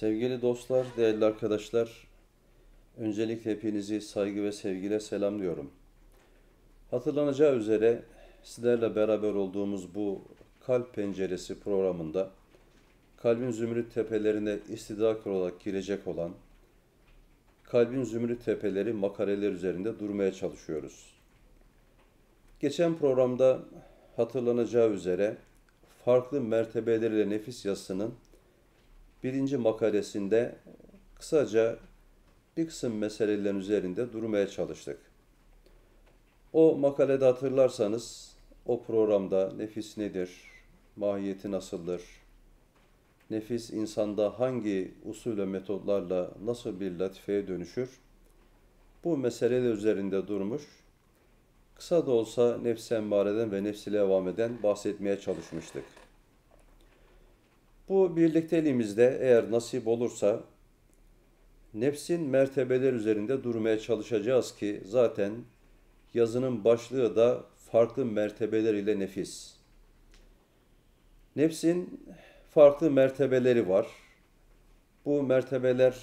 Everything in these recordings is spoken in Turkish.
Sevgili dostlar, değerli arkadaşlar, öncelikle hepinizi saygı ve sevgiyle selamlıyorum. Hatırlanacağı üzere sizlerle beraber olduğumuz bu Kalp Penceresi programında kalbin zümrüt tepelerine istidak olarak girecek olan kalbin zümrüt tepeleri makaleler üzerinde durmaya çalışıyoruz. Geçen programda hatırlanacağı üzere farklı mertebelerle nefis yasının birinci makalesinde kısaca bir kısım meselelerin üzerinde durmaya çalıştık. O makalede hatırlarsanız o programda nefis nedir, mahiyeti nasıldır, nefis insanda hangi usul ve metodlarla nasıl bir latifeye dönüşür, bu meseleler üzerinde durmuş, kısa da olsa nefsi emmareden ve nefsi levameden bahsetmeye çalışmıştık. Bu birlikteliğimizde eğer nasip olursa nefsin mertebeler üzerinde durmaya çalışacağız ki zaten yazının başlığı da farklı mertebeler ile nefis. Nefsin farklı mertebeleri var. Bu mertebeler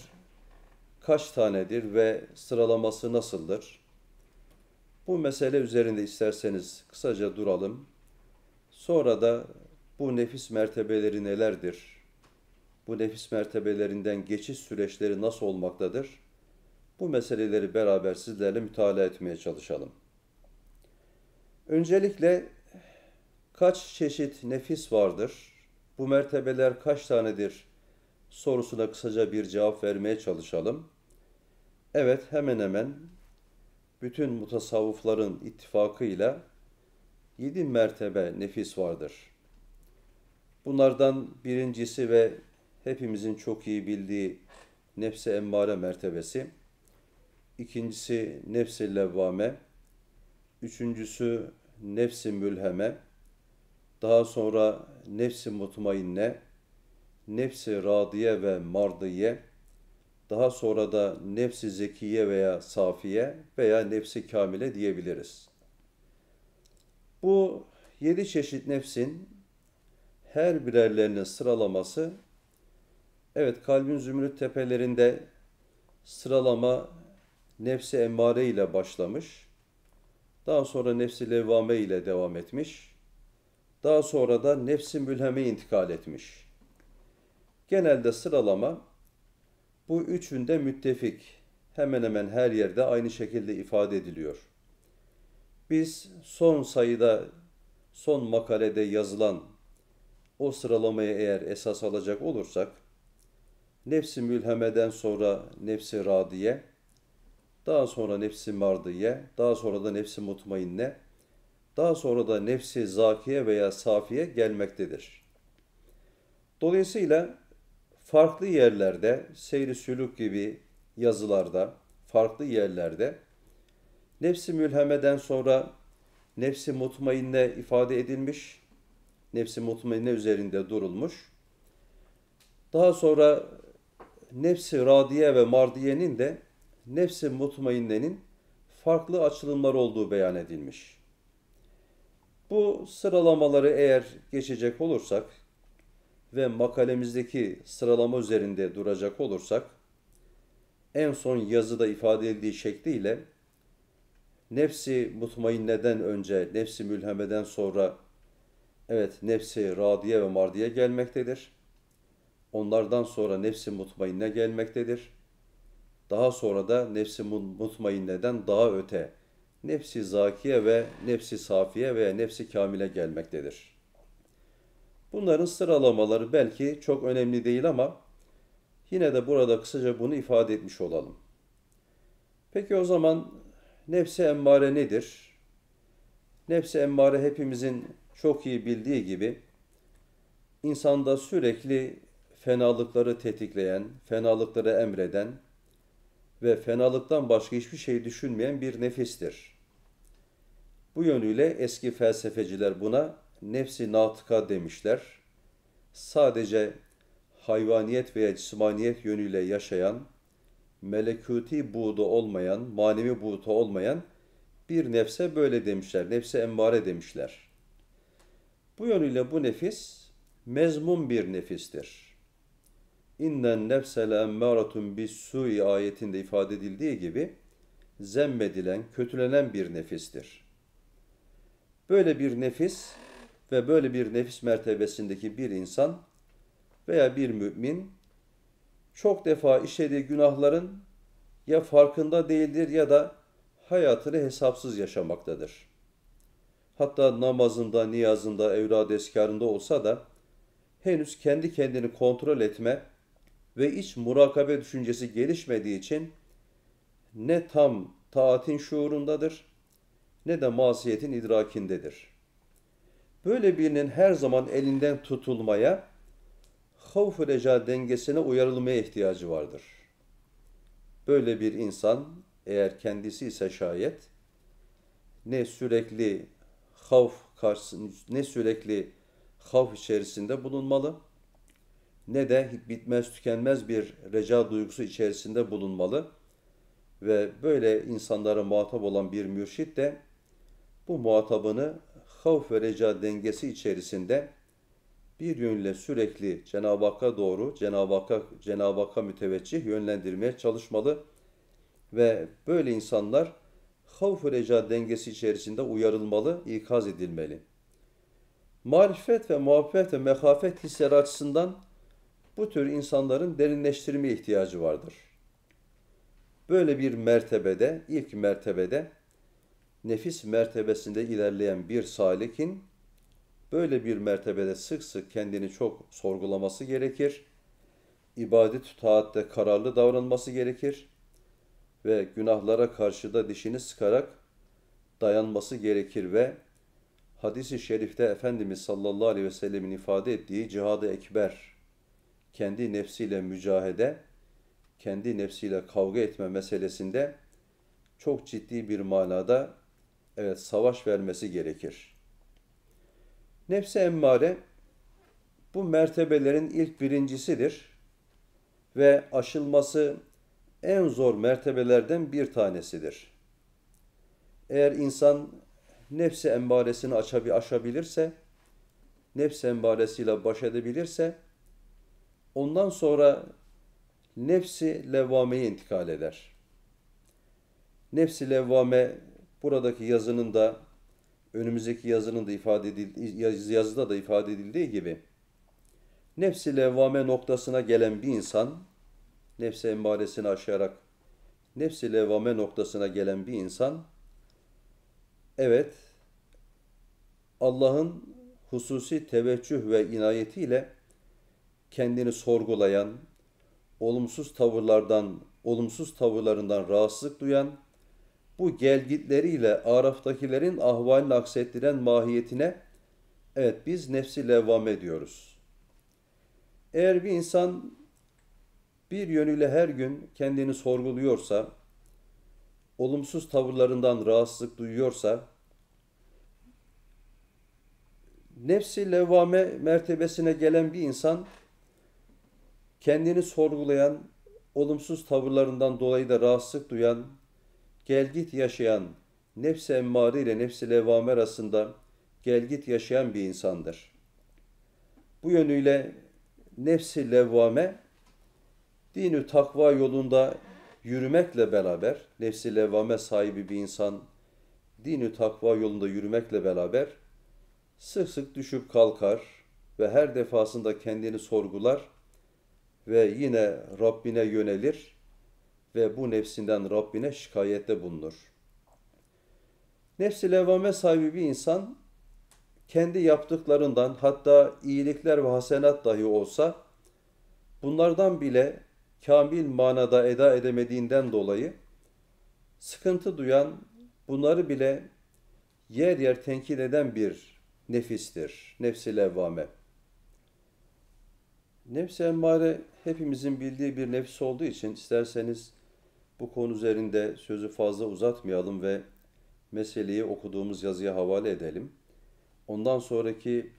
kaç tanedir ve sıralaması nasıldır? Bu mesele üzerinde isterseniz kısaca duralım. Sonra da bu nefis mertebeleri nelerdir? Bu nefis mertebelerinden geçiş süreçleri nasıl olmaktadır? Bu meseleleri beraber sizlerle mütalaa etmeye çalışalım. Öncelikle kaç çeşit nefis vardır? Bu mertebeler kaç tanedir? sorusuna kısaca bir cevap vermeye çalışalım. Evet hemen hemen bütün mutasavvıfların ittifakıyla yedi mertebe nefis vardır. Bunlardan birincisi ve hepimizin çok iyi bildiği nefse emmare mertebesi. İkincisi nefsi levvame. Üçüncüsü nefsi mülheme. Daha sonra nefsi mutmainne, nefsi radiye ve mardiye, daha sonra da nefsi zekiye veya safiye veya nefsi kamile diyebiliriz. Bu yedi çeşit nefsin her birerlerinin sıralaması evet kalbin zümrüt tepelerinde sıralama nefsi emmare ile başlamış. Daha sonra nefsi levvame ile devam etmiş. Daha sonra da nefsi mülheme intikal etmiş. Genelde sıralama bu üçünde müttefik. Hemen hemen her yerde aynı şekilde ifade ediliyor. Biz son sayıda, son makalede yazılan o sıralamaya eğer esas alacak olursak nefsi mülhemeden sonra nefsi radiye, daha sonra nefsi mardiye, daha sonra da nefsi mutmainne, daha sonra da nefsi zakiye veya safiye gelmektedir. Dolayısıyla farklı yerlerde, seyri sülük gibi yazılarda, farklı yerlerde nefsi mülhemeden sonra nefsi mutmainne ifade edilmiş, nefsi mutmainne üzerinde durulmuş. Daha sonra nefsi radiye ve mardiyenin de nefsi mutmainnenin farklı açılımları olduğu beyan edilmiş. Bu sıralamaları eğer geçecek olursak ve makalemizdeki sıralama üzerinde duracak olursak en son yazıda ifade edildiği şekliyle nefsi mutmainneden önce, nefsi mülhemeden sonra Evet, nefsi radiye ve mardiye gelmektedir. Onlardan sonra nefsi mutmainne gelmektedir. Daha sonra da nefsi mutmainneden daha öte nefsi zakiye ve nefsi safiye ve nefsi kamile gelmektedir. Bunların sıralamaları belki çok önemli değil ama yine de burada kısaca bunu ifade etmiş olalım. Peki o zaman nefsi emmare nedir? Nefsi emmare hepimizin çok iyi bildiği gibi insanda sürekli fenalıkları tetikleyen, fenalıkları emreden ve fenalıktan başka hiçbir şey düşünmeyen bir nefistir. Bu yönüyle eski felsefeciler buna nefsi natıka demişler. Sadece hayvaniyet veya cismaniyet yönüyle yaşayan, melekuti buğdu olmayan, manevi buğdu olmayan bir nefse böyle demişler. Nefse emmare demişler. Bu yönüyle bu nefis mezmum bir nefistir. İnnen nefse le emmâratun bis su'i ayetinde ifade edildiği gibi zemmedilen, kötülenen bir nefistir. Böyle bir nefis ve böyle bir nefis mertebesindeki bir insan veya bir mümin çok defa işlediği günahların ya farkında değildir ya da hayatını hesapsız yaşamaktadır hatta namazında, niyazında, evlad eskarında olsa da henüz kendi kendini kontrol etme ve iç murakabe düşüncesi gelişmediği için ne tam taatin şuurundadır ne de masiyetin idrakindedir. Böyle birinin her zaman elinden tutulmaya, havf reca dengesine uyarılmaya ihtiyacı vardır. Böyle bir insan eğer kendisi ise şayet ne sürekli havf karşısında ne sürekli havf içerisinde bulunmalı ne de bitmez tükenmez bir reca duygusu içerisinde bulunmalı. Ve böyle insanlara muhatap olan bir mürşit de bu muhatabını havf ve reca dengesi içerisinde bir yönle sürekli Cenab-ı Hakk'a doğru, Cenab-ı Hakk'a Cenab-ı müteveccih yönlendirmeye çalışmalı ve böyle insanlar havf reca dengesi içerisinde uyarılmalı, ikaz edilmeli. Marifet ve muhabbet ve mehafet hisleri açısından bu tür insanların derinleştirme ihtiyacı vardır. Böyle bir mertebede, ilk mertebede, nefis mertebesinde ilerleyen bir salikin, böyle bir mertebede sık sık kendini çok sorgulaması gerekir. İbadet-ü taatte kararlı davranılması gerekir ve günahlara karşı da dişini sıkarak dayanması gerekir ve hadisi şerifte Efendimiz sallallahu aleyhi ve sellemin ifade ettiği cihadı ekber, kendi nefsiyle mücahede, kendi nefsiyle kavga etme meselesinde çok ciddi bir manada evet savaş vermesi gerekir. Nefse emmare bu mertebelerin ilk birincisidir ve aşılması en zor mertebelerden bir tanesidir. Eğer insan nefsi embaresini aşabilirse, nefsi embaresiyle baş edebilirse, ondan sonra nefsi levvameye intikal eder. Nefsi levvame buradaki yazının da önümüzdeki yazının da ifade edildiği yazıda da ifade edildiği gibi nefsi levvame noktasına gelen bir insan nefse emmaresini aşarak nefsi levvame noktasına gelen bir insan evet Allah'ın hususi teveccüh ve inayetiyle kendini sorgulayan, olumsuz tavırlardan, olumsuz tavırlarından rahatsızlık duyan, bu gelgitleriyle Araf'takilerin ahvalini aksettiren mahiyetine evet biz nefsi levvame diyoruz. Eğer bir insan bir yönüyle her gün kendini sorguluyorsa, olumsuz tavırlarından rahatsızlık duyuyorsa, nefsi levvame mertebesine gelen bir insan kendini sorgulayan, olumsuz tavırlarından dolayı da rahatsızlık duyan, gelgit yaşayan, nefsi emmari ile nefsi levvame arasında gelgit yaşayan bir insandır. Bu yönüyle nefsi levvame Dini takva yolunda yürümekle beraber, nefsi levvame sahibi bir insan dini takva yolunda yürümekle beraber sık sık düşüp kalkar ve her defasında kendini sorgular ve yine Rabbine yönelir ve bu nefsinden Rabbine şikayette bulunur. Nefsi levvame sahibi bir insan kendi yaptıklarından hatta iyilikler ve hasenat dahi olsa bunlardan bile kamil manada eda edemediğinden dolayı sıkıntı duyan, bunları bile yer yer tenkit eden bir nefistir, nefsi levvame. nefs emmare hepimizin bildiği bir nefis olduğu için isterseniz bu konu üzerinde sözü fazla uzatmayalım ve meseleyi okuduğumuz yazıya havale edelim. Ondan sonraki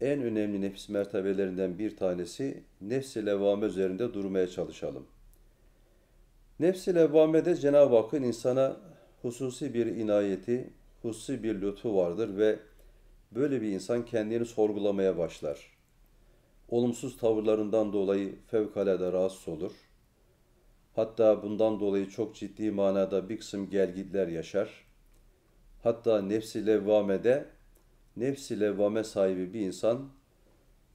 en önemli nefis mertebelerinden bir tanesi nefs-i levvame üzerinde durmaya çalışalım. Nefs-i levvamede Cenab-ı Hakk'ın insana hususi bir inayeti, hususi bir lütfu vardır ve böyle bir insan kendini sorgulamaya başlar. Olumsuz tavırlarından dolayı fevkalade rahatsız olur. Hatta bundan dolayı çok ciddi manada bir kısım gelgitler yaşar. Hatta nefsi levvamede nefsi vame sahibi bir insan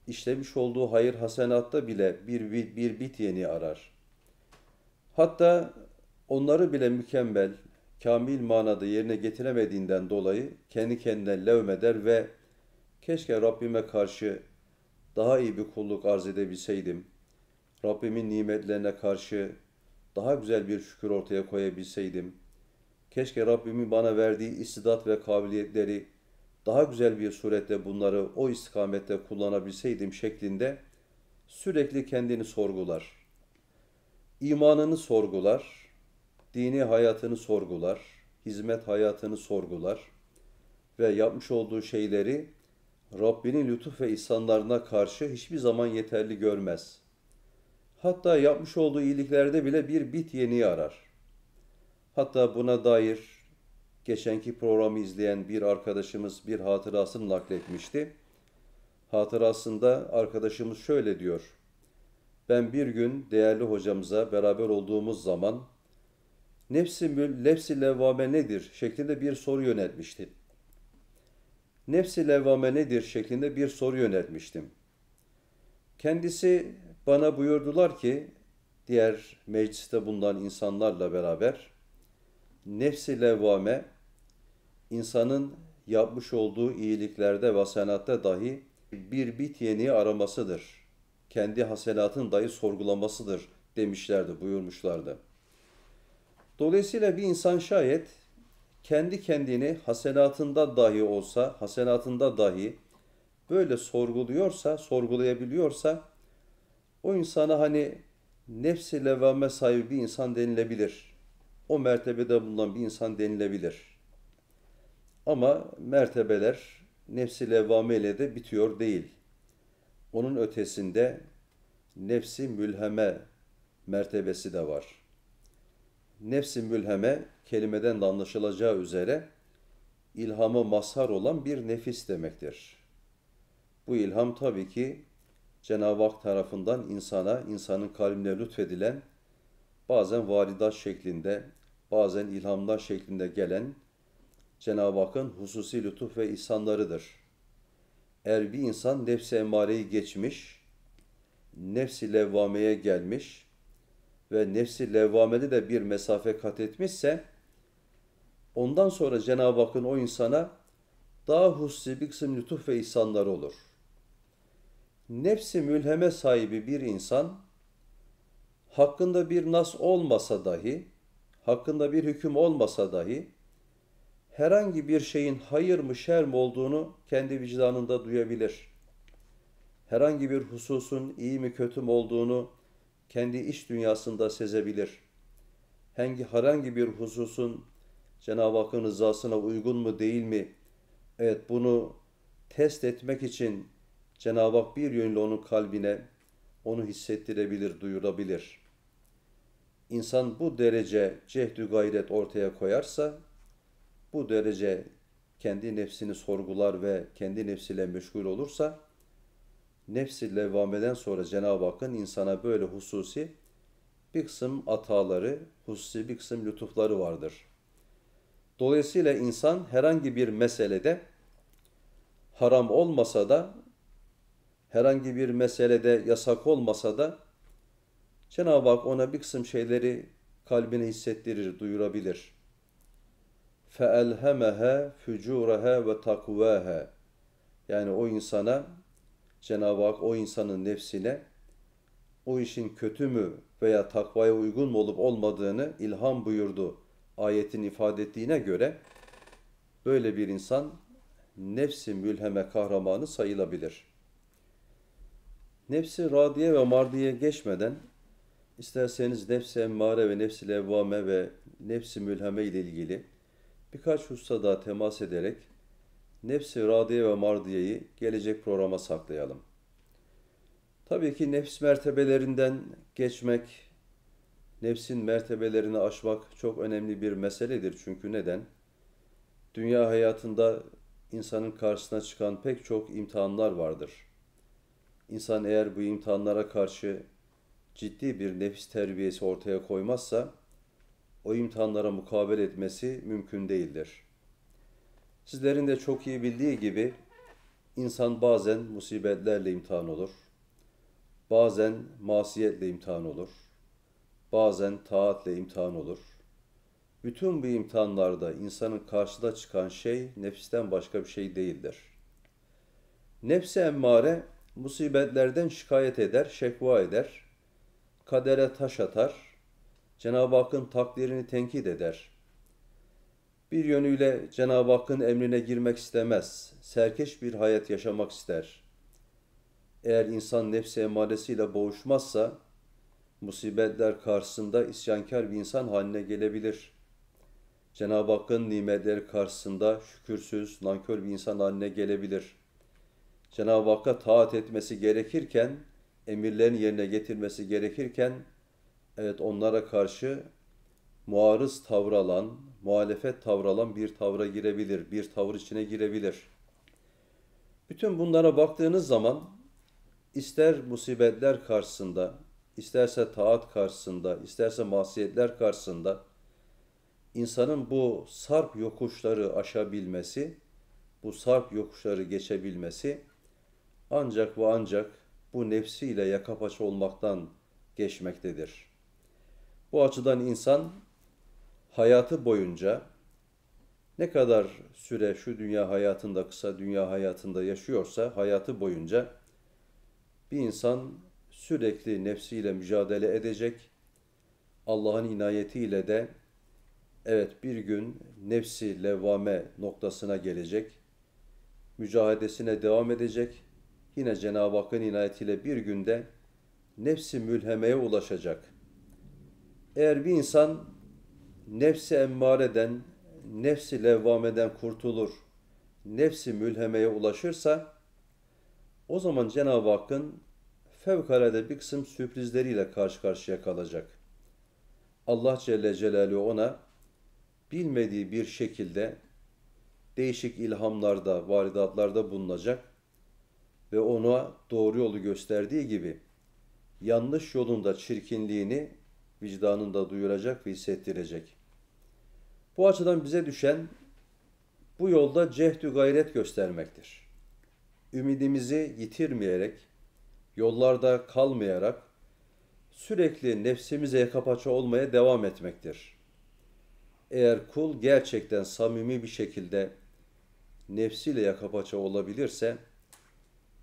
işlemiş olduğu hayır hasenatta bile bir, bir, bir bit yeni arar. Hatta onları bile mükemmel, kamil manada yerine getiremediğinden dolayı kendi kendine levmeder ve keşke Rabbime karşı daha iyi bir kulluk arz edebilseydim. Rabbimin nimetlerine karşı daha güzel bir şükür ortaya koyabilseydim. Keşke Rabbimin bana verdiği istidat ve kabiliyetleri daha güzel bir surette bunları o istikamette kullanabilseydim şeklinde sürekli kendini sorgular. İmanını sorgular, dini hayatını sorgular, hizmet hayatını sorgular ve yapmış olduğu şeyleri Rabbinin lütuf ve ihsanlarına karşı hiçbir zaman yeterli görmez. Hatta yapmış olduğu iyiliklerde bile bir bit yeni arar. Hatta buna dair geçenki programı izleyen bir arkadaşımız bir hatırasını nakletmişti. Hatırasında arkadaşımız şöyle diyor. Ben bir gün değerli hocamıza beraber olduğumuz zaman nefsi, nefsi levvame nedir şeklinde bir soru yönetmiştim. Nefsi levvame nedir şeklinde bir soru yönetmiştim. Kendisi bana buyurdular ki diğer mecliste bulunan insanlarla beraber nefsi levvame insanın yapmış olduğu iyiliklerde ve senatta dahi bir bit yeni aramasıdır. Kendi hasenatın dahi sorgulamasıdır demişlerdi, buyurmuşlardı. Dolayısıyla bir insan şayet kendi kendini hasenatında dahi olsa, hasenatında dahi böyle sorguluyorsa, sorgulayabiliyorsa o insana hani nefsi levvame sahibi bir insan denilebilir o mertebede bulunan bir insan denilebilir. Ama mertebeler nefsi levvameyle de bitiyor değil. Onun ötesinde nefsi mülheme mertebesi de var. Nefsi mülheme kelimeden de anlaşılacağı üzere ilhamı mazhar olan bir nefis demektir. Bu ilham tabii ki Cenab-ı Hak tarafından insana, insanın kalbine lütfedilen bazen varidat şeklinde, bazen ilhamlar şeklinde gelen Cenab-ı Hakk'ın hususi lütuf ve ihsanlarıdır. Eğer bir insan nefsi emareyi geçmiş, nefsi levvameye gelmiş ve nefsi levvamede de bir mesafe kat etmişse, ondan sonra Cenab-ı Hakk'ın o insana daha hususi bir kısım lütuf ve ihsanları olur. Nefsi mülheme sahibi bir insan, hakkında bir nas olmasa dahi, hakkında bir hüküm olmasa dahi, herhangi bir şeyin hayır mı şer mi olduğunu kendi vicdanında duyabilir. Herhangi bir hususun iyi mi kötü mü olduğunu kendi iç dünyasında sezebilir. Hangi herhangi bir hususun Cenab-ı Hakk'ın rızasına uygun mu değil mi? Evet bunu test etmek için Cenab-ı Hak bir yönlü onun kalbine onu hissettirebilir, duyurabilir.'' İnsan bu derece cehdü gayret ortaya koyarsa, bu derece kendi nefsini sorgular ve kendi nefsiyle meşgul olursa, nefsi levvameden sonra Cenab-ı Hakk'ın insana böyle hususi bir kısım ataları, hususi bir kısım lütufları vardır. Dolayısıyla insan herhangi bir meselede haram olmasa da, herhangi bir meselede yasak olmasa da Cenab-ı Hak ona bir kısım şeyleri kalbine hissettirir, duyurabilir. فَاَلْهَمَهَا فُجُورَهَا وَتَقْوَاهَا Yani o insana, Cenab-ı Hak o insanın nefsine o işin kötü mü veya takvaya uygun mu olup olmadığını ilham buyurdu ayetin ifade ettiğine göre böyle bir insan nefsi mülheme kahramanı sayılabilir. Nefsi radiye ve mardiye geçmeden İsterseniz nefs emmare ve nefs levvame ve nefs mülheme ile ilgili birkaç hususa daha temas ederek nefsi radiye ve mardiyeyi gelecek programa saklayalım. Tabii ki nefs mertebelerinden geçmek, nefsin mertebelerini aşmak çok önemli bir meseledir. Çünkü neden? Dünya hayatında insanın karşısına çıkan pek çok imtihanlar vardır. İnsan eğer bu imtihanlara karşı ciddi bir nefis terbiyesi ortaya koymazsa o imtihanlara mukabele etmesi mümkün değildir. Sizlerin de çok iyi bildiği gibi insan bazen musibetlerle imtihan olur. Bazen masiyetle imtihan olur. Bazen taatle imtihan olur. Bütün bu imtihanlarda insanın karşıda çıkan şey nefisten başka bir şey değildir. Nefsi emmare musibetlerden şikayet eder, şekva eder kadere taş atar, Cenab-ı Hakk'ın takdirini tenkit eder. Bir yönüyle Cenab-ı Hakk'ın emrine girmek istemez, serkeş bir hayat yaşamak ister. Eğer insan nefsi emaresiyle boğuşmazsa, musibetler karşısında isyankar bir insan haline gelebilir. Cenab-ı Hakk'ın nimetleri karşısında şükürsüz, nankör bir insan haline gelebilir. Cenab-ı Hakk'a taat etmesi gerekirken, emirlerini yerine getirmesi gerekirken evet onlara karşı muarız tavır alan, muhalefet tavır alan bir tavra girebilir, bir tavır içine girebilir. Bütün bunlara baktığınız zaman ister musibetler karşısında, isterse taat karşısında, isterse masiyetler karşısında insanın bu sarp yokuşları aşabilmesi, bu sarp yokuşları geçebilmesi ancak ve ancak bu nefsiyle yakapaç olmaktan geçmektedir. Bu açıdan insan hayatı boyunca ne kadar süre şu dünya hayatında kısa dünya hayatında yaşıyorsa hayatı boyunca bir insan sürekli nefsiyle mücadele edecek. Allah'ın inayetiyle de evet bir gün nefsi levvame noktasına gelecek. mücadelesine devam edecek yine Cenab-ı Hakk'ın inayetiyle bir günde nefsi mülhemeye ulaşacak. Eğer bir insan nefsi emmareden, nefsi levvameden kurtulur, nefsi mülhemeye ulaşırsa o zaman Cenab-ı Hakk'ın fevkalade bir kısım sürprizleriyle karşı karşıya kalacak. Allah Celle Celaluhu ona bilmediği bir şekilde değişik ilhamlarda, varidatlarda bulunacak ve ona doğru yolu gösterdiği gibi yanlış yolunda çirkinliğini vicdanında duyuracak ve hissettirecek. Bu açıdan bize düşen bu yolda cehdü gayret göstermektir. Ümidimizi yitirmeyerek, yollarda kalmayarak sürekli nefsimize yakapaça olmaya devam etmektir. Eğer kul gerçekten samimi bir şekilde nefsiyle yakapaça olabilirse,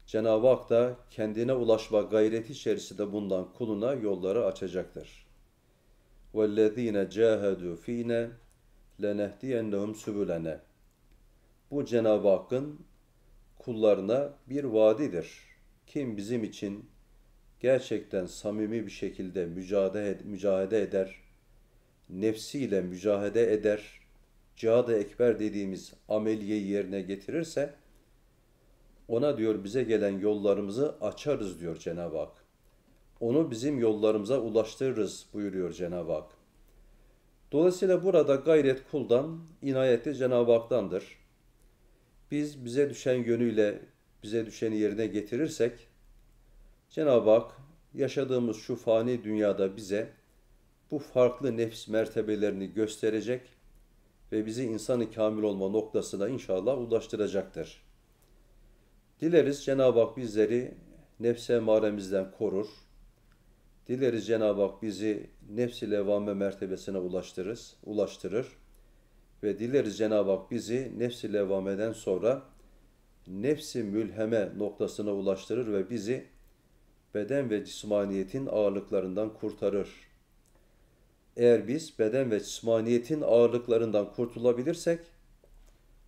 Cenab-ı Hak da kendine ulaşma gayreti içerisinde bundan kuluna yolları açacaktır. وَالَّذ۪ينَ جَاهَدُوا ف۪ينَ لَنَهْدِيَنَّهُمْ سُبُلَنَا Bu Cenab-ı Hakk'ın kullarına bir vaadidir. Kim bizim için gerçekten samimi bir şekilde mücadele, mücadele eder, nefsiyle mücadele eder, cihad-ı ekber dediğimiz ameliyeyi yerine getirirse, ona diyor bize gelen yollarımızı açarız diyor Cenab-ı Hak. Onu bizim yollarımıza ulaştırırız buyuruyor Cenab-ı Hak. Dolayısıyla burada gayret kuldan, inayeti Cenab-ı Hak'tandır. Biz bize düşen yönüyle bize düşeni yerine getirirsek, Cenab-ı Hak yaşadığımız şu fani dünyada bize bu farklı nefis mertebelerini gösterecek ve bizi insanı kamil olma noktasına inşallah ulaştıracaktır. Dileriz Cenab-ı Hak bizleri nefse maremizden korur. Dileriz Cenab-ı Hak bizi nefsi levame mertebesine ulaştırır. ulaştırır. Ve dileriz Cenab-ı Hak bizi nefsi levameden sonra nefsi mülheme noktasına ulaştırır ve bizi beden ve cismaniyetin ağırlıklarından kurtarır. Eğer biz beden ve cismaniyetin ağırlıklarından kurtulabilirsek,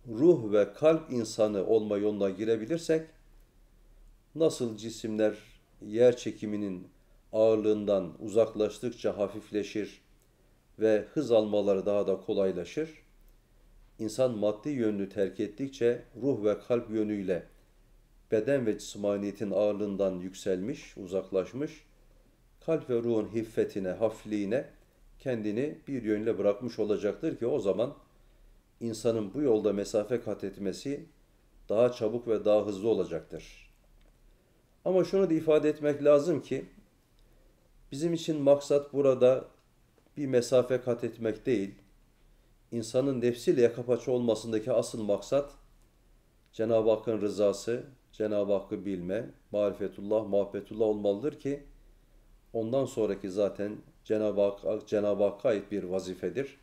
ruh ve kalp insanı olma yoluna girebilirsek nasıl cisimler yer çekiminin ağırlığından uzaklaştıkça hafifleşir ve hız almaları daha da kolaylaşır. İnsan maddi yönünü terk ettikçe ruh ve kalp yönüyle beden ve cismaniyetin ağırlığından yükselmiş, uzaklaşmış, kalp ve ruhun hiffetine, hafliğine kendini bir yönle bırakmış olacaktır ki o zaman insanın bu yolda mesafe kat etmesi daha çabuk ve daha hızlı olacaktır. Ama şunu da ifade etmek lazım ki bizim için maksat burada bir mesafe kat etmek değil, insanın nefsiyle yakapaçı olmasındaki asıl maksat Cenab-ı Hakk'ın rızası, Cenab-ı Hakk'ı bilme, marifetullah, muhabbetullah olmalıdır ki ondan sonraki zaten Cenab-ı Hakk'a Cenab Hakk ait bir vazifedir.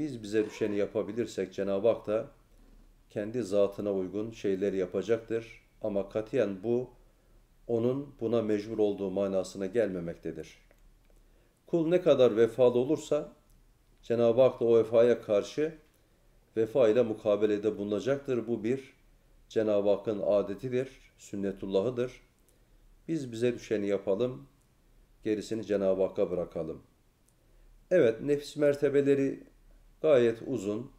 Biz bize düşeni yapabilirsek Cenab-ı Hak da kendi zatına uygun şeyleri yapacaktır. Ama katiyen bu onun buna mecbur olduğu manasına gelmemektedir. Kul ne kadar vefalı olursa Cenab-ı Hak da o vefaya karşı vefa ile mukabelede bulunacaktır. Bu bir Cenab-ı Hakk'ın adetidir, sünnetullahıdır. Biz bize düşeni yapalım, gerisini Cenab-ı Hakk'a bırakalım. Evet, nefis mertebeleri Gayet uzun,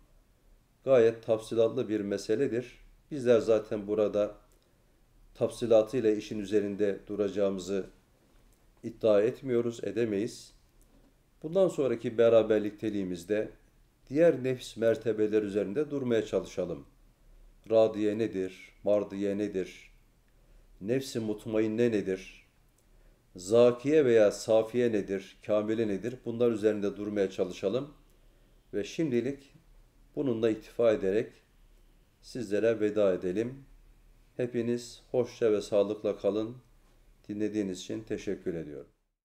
gayet tafsilatlı bir meseledir. Bizler zaten burada tafsilatıyla işin üzerinde duracağımızı iddia etmiyoruz, edemeyiz. Bundan sonraki beraberlikteliğimizde diğer nefs mertebeler üzerinde durmaya çalışalım. Radiye nedir? Mardiye nedir? Nefsi mutmainne nedir? Zakiye veya safiye nedir? Kamile nedir? Bunlar üzerinde durmaya çalışalım. Ve şimdilik bununla iktifa ederek sizlere veda edelim. Hepiniz hoşça ve sağlıkla kalın. Dinlediğiniz için teşekkür ediyorum.